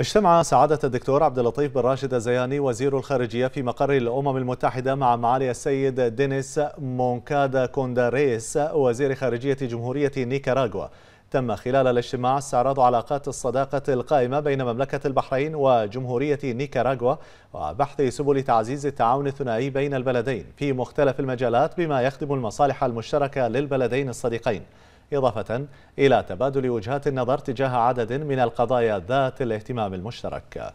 اجتمع سعادة الدكتور عبد اللطيف بن راشد الزياني وزير الخارجية في مقر الأمم المتحدة مع معالي السيد دينيس مونكادا كونداريس وزير خارجية جمهورية نيكاراغوا تم خلال الاجتماع استعراض علاقات الصداقة القائمة بين مملكة البحرين وجمهورية نيكاراغوا وبحث سبل تعزيز التعاون الثنائي بين البلدين في مختلف المجالات بما يخدم المصالح المشتركة للبلدين الصديقين إضافة إلى تبادل وجهات النظر تجاه عدد من القضايا ذات الاهتمام المشترك